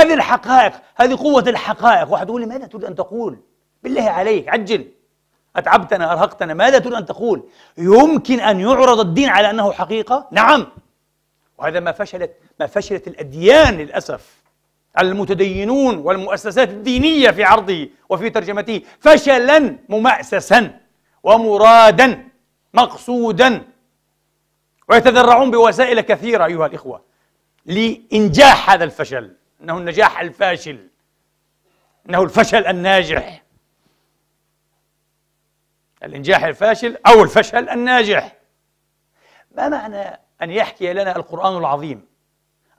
هذه الحقائق هذه قوة الحقائق واحد يقول لي ماذا تريد أن تقول بالله عليك عجل أتعبتنا أرهقتنا ماذا تريد أن تقول يمكن أن يعرض الدين على أنه حقيقة نعم وهذا ما فشلت ما فشلت الأديان للأسف المتدينون والمؤسسات الدينية في عرضه وفي ترجمته فشلا ممأسسا ومرادا مقصودا ويتذرعون بوسائل كثيرة أيها الإخوة لإنجاح هذا الفشل إنه النجاح الفاشل إنه الفشل الناجح الإنجاح الفاشل أو الفشل الناجح ما معنى أن يحكي لنا القرآن العظيم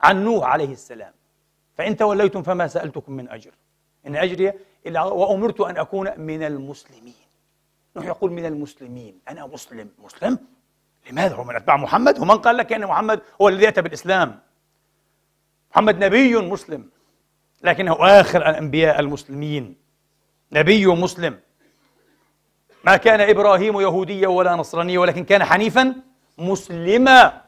عن نوح عليه السلام فإن توليتم فما سألتكم من أجر إن أجري إلا وأمرت أن أكون من المسلمين نوح يقول من المسلمين أنا مسلم مسلم لماذا هو من أتباع محمد ومن قال لك أن محمد هو الذي أتى بالإسلام محمد نبي مسلم لكنه آخر الأنبياء المسلمين نبي مسلم ما كان إبراهيم يهوديا ولا نصرانيا ولكن كان حنيفا مسلما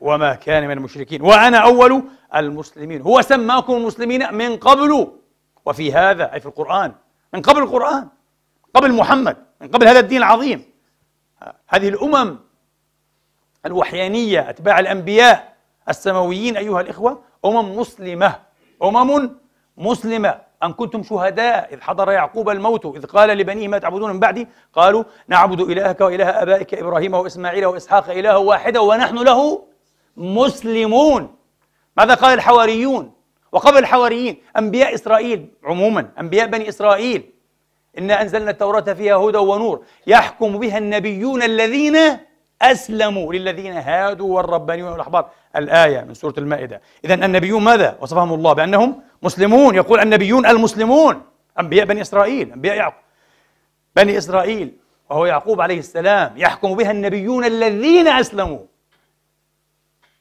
وما كان من المشركين وأنا أول المسلمين هو سماكم المسلمين من قبل وفي هذا أي في القرآن من قبل القرآن قبل محمد من قبل هذا الدين العظيم هذه الأمم الوحيانية أتباع الأنبياء السماويين أيها الإخوة أمم مسلمة أمم مسلمة أم كنتم شهداء إذ حضر يعقوب الموت إذ قال لبنيه ما تعبدون من بعدي قالوا نعبد إلهك وإله آبائك إبراهيم وإسماعيل وإسحاق إله واحدا ونحن له مسلمون ماذا قال الحواريون وقبل الحواريين أنبياء إسرائيل عموما أنبياء بني إسرائيل إنا أنزلنا التوراة فيها هدى ونور يحكم بها النبيون الذين أسلموا للذين هادوا والربانيون والأحبار الآية من سورة المائدة إذا النبيون ماذا وصفهم الله بأنهم مسلمون يقول النبيون المسلمون أنبياء بني إسرائيل أنبياء يعقوب بني إسرائيل وهو يعقوب عليه السلام يحكم بها النبيون الذين أسلموا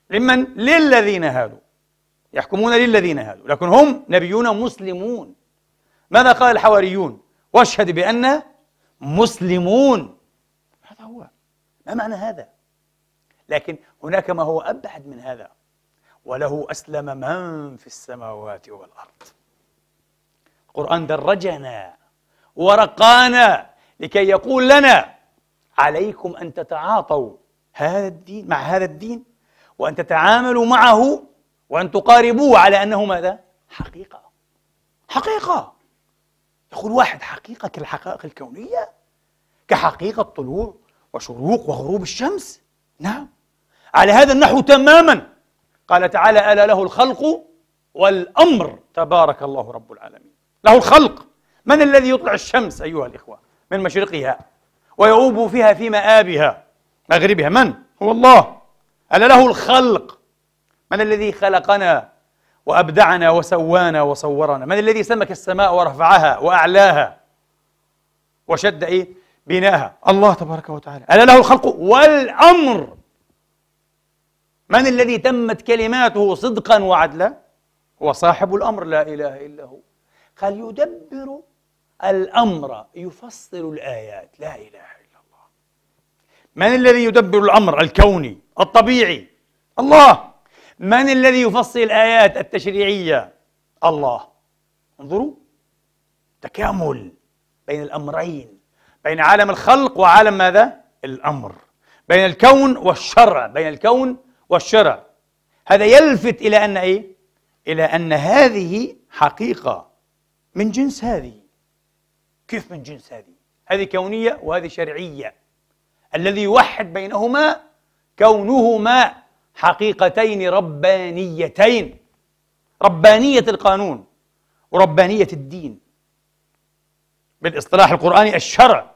لمن؟ للذين هادوا يحكمون للذين هادوا لكن هم نبيون مسلمون ماذا قال الحواريون؟ واشهد بأن مسلمون هذا هو ما معنى هذا؟ لكن هناك ما هو أبعد من هذا وله أسلم من في السماوات والأرض القرآن درجنا ورقانا لكي يقول لنا عليكم أن تتعاطوا هذا الدين مع هذا الدين وأن تتعاملوا معه وأن تقاربوه على أنه ماذا؟ حقيقة حقيقة يقول واحد حقيقة كالحقائق الكونية كحقيقة طلوع وشروق وغروب الشمس نعم على هذا النحو تماما قال تعالى ألا له الخلق والأمر تبارك الله رب العالمين له الخلق من الذي يطلع الشمس أيها الإخوة من مشرقها ويؤوب فيها في مآبها مغربها من؟ هو الله ألا له الخلق من الذي خلقنا وأبدعنا وسوانا وصورنا من الذي سمك السماء ورفعها وأعلاها وشد إيه؟ بناها الله تبارك وتعالى ألا له الخلق والأمر من الذي تمت كلماته صدقا وعدلا هو صاحب الامر لا اله الا هو قال يدبر الامر يفصل الايات لا اله الا الله من الذي يدبر الامر الكوني الطبيعي الله من الذي يفصل الايات التشريعيه الله انظروا تكامل بين الامرين بين عالم الخلق وعالم ماذا الامر بين الكون والشرع بين الكون والشرع هذا يلفت إلى أن إيه؟ إلى أن هذه حقيقة من جنس هذه كيف من جنس هذه؟ هذه كونية وهذه شرعية الذي يوحد بينهما كونهما حقيقتين ربانيتين ربانية القانون وربانية الدين بالاصطلاح القرآني الشرع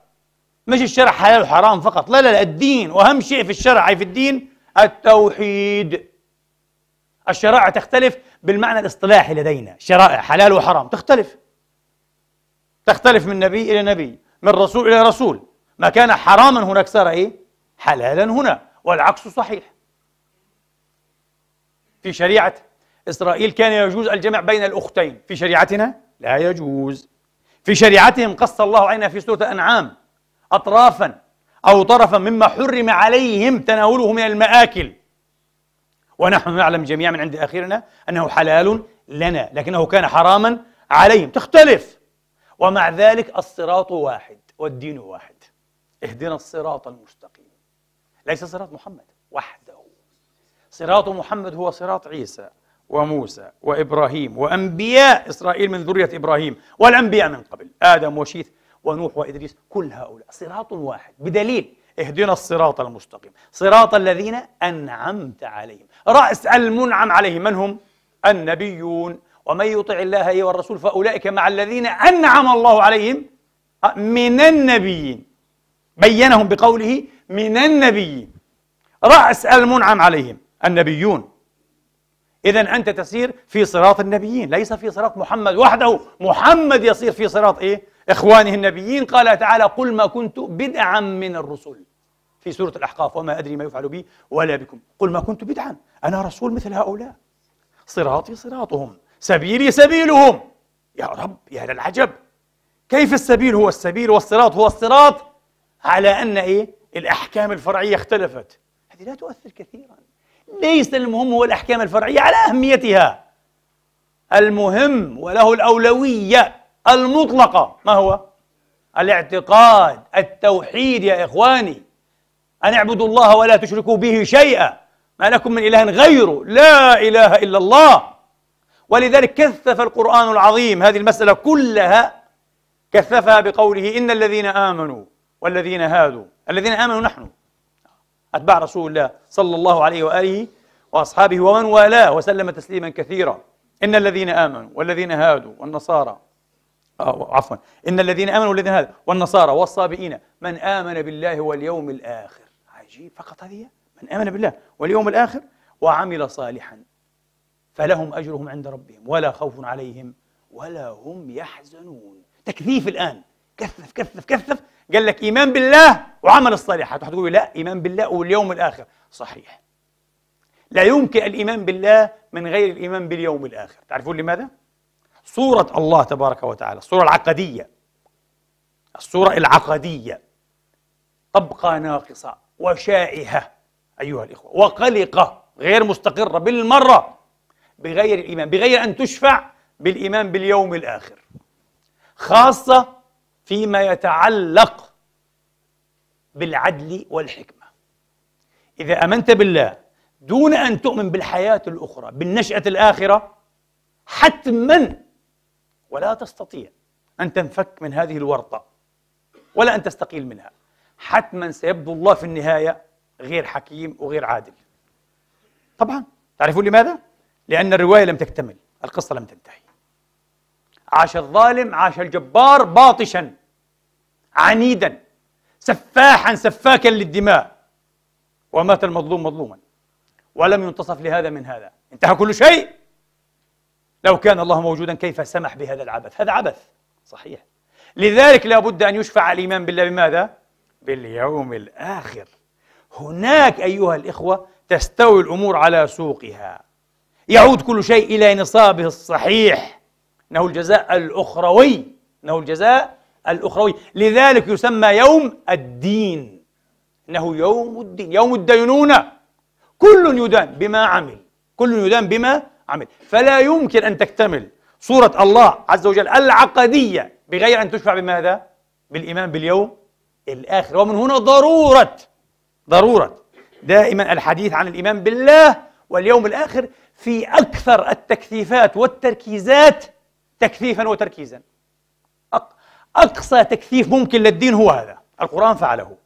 مش الشرع حلال وحرام فقط لا لا, لا الدين وأهم شيء في الشرع أي في الدين التوحيد الشرائع تختلف بالمعنى الاصطلاحي لدينا شرائع حلال وحرام تختلف تختلف من نبي إلى نبي من رسول إلى رسول ما كان حراما هناك صار إيه؟ حلالا هنا والعكس صحيح في شريعة إسرائيل كان يجوز الجمع بين الأختين في شريعتنا لا يجوز في شريعتهم قص الله عينها في سورة الأنعام أطرافا أو طرفا مما حرم عليهم تناوله من المآكل ونحن نعلم جميعا من عند آخرنا أنه حلال لنا لكنه كان حراما عليهم تختلف ومع ذلك الصراط واحد والدين واحد اهدنا الصراط المستقيم ليس صراط محمد وحده صراط محمد هو صراط عيسى وموسى وابراهيم وانبياء اسرائيل من ذريه ابراهيم والانبياء من قبل ادم وشيث ونوح وإدريس كل هؤلاء صراط واحد بدليل اهدنا الصراط المستقيم صراط الذين أنعمت عليهم رأس المنعم عليهم من هم؟ النبيون ومن يطع الله أيها الرسول فأولئك مع الذين أنعم الله عليهم من النبيين بينهم بقوله من النبيين رأس المنعم عليهم النبيون إذا أنت تسير في صراط النبيين ليس في صراط محمد وحده محمد يسير في صراط إيه؟ إخوانه النبيين قال تعالى قل ما كنت بدعا من الرسل في سورة الأحقاف وما أدري ما يفعل بي ولا بكم قل ما كنت بدعا أنا رسول مثل هؤلاء صراطي صراطهم سبيلي سبيلهم يا رب يا للعجب كيف السبيل هو السبيل والصراط هو الصراط على أن إيه الأحكام الفرعية اختلفت هذه لا تؤثر كثيرا ليس المهم هو الأحكام الفرعية على أهميتها المهم وله الأولوية المطلقة ما هو؟ الاعتقاد التوحيد يا إخواني أن اعبدوا الله ولا تشركوا به شيئا ما لكم من إله غيره لا إله إلا الله ولذلك كثف القرآن العظيم هذه المسألة كلها كثفها بقوله إن الذين آمنوا والذين هادوا الذين آمنوا نحن أتباع رسول الله صلى الله عليه وآله وأصحابه ومن والاه وسلم تسليما كثيرا إن الذين آمنوا والذين هادوا والنصارى آه، عفوا إن الذين آمنوا والذين هذا والنصارى والصابئين من آمن بالله واليوم الآخر عجيب فقط هذه من آمن بالله واليوم الآخر وعمل صالحا فلهم أجرهم عند ربهم ولا خوف عليهم ولا هم يحزنون تكثيف الآن كثف كثف كثف قال لك إيمان بالله وعمل الصالحات وحتقول لا إيمان بالله واليوم الآخر صحيح لا يمكن الإيمان بالله من غير الإيمان باليوم الآخر تعرفون لماذا؟ صورة الله تبارك وتعالى الصورة العقدية الصورة العقدية تبقى ناقصة وشائهة أيها الإخوة وقلقة غير مستقرة بالمرة بغير الإيمان بغير أن تشفع بالإيمان باليوم الآخر خاصة فيما يتعلق بالعدل والحكمة إذا آمنت بالله دون أن تؤمن بالحياة الأخرى بالنشأة الآخرة حتماً ولا تستطيع أن تنفك من هذه الورطة ولا أن تستقيل منها حتما سيبدو الله في النهاية غير حكيم وغير عادل طبعا تعرفون لماذا؟ لأن الرواية لم تكتمل القصة لم تنتهي عاش الظالم عاش الجبار باطشا عنيدا سفاحا سفاكا للدماء ومات المظلوم مظلوما ولم ينتصف لهذا من هذا انتهى كل شيء لو كان الله موجودا كيف سمح بهذا العبث هذا عبث صحيح لذلك لا بد أن يشفع الإيمان بالله بماذا؟ باليوم الآخر هناك أيها الإخوة تستوي الأمور على سوقها يعود كل شيء إلى نصابه الصحيح إنه الجزاء الأخروي إنه الجزاء الأخروي لذلك يسمى يوم الدين إنه يوم الدين يوم الدينونة كل يدان بما عمل كل يدان بما عمل فلا يمكن أن تكتمل صورة الله عز وجل العقدية بغير أن تشبع بماذا؟ بالإيمان باليوم الآخر ومن هنا ضرورة ضرورة دائما الحديث عن الإيمان بالله واليوم الآخر في أكثر التكثيفات والتركيزات تكثيفا وتركيزا أقصى تكثيف ممكن للدين هو هذا القرآن فعله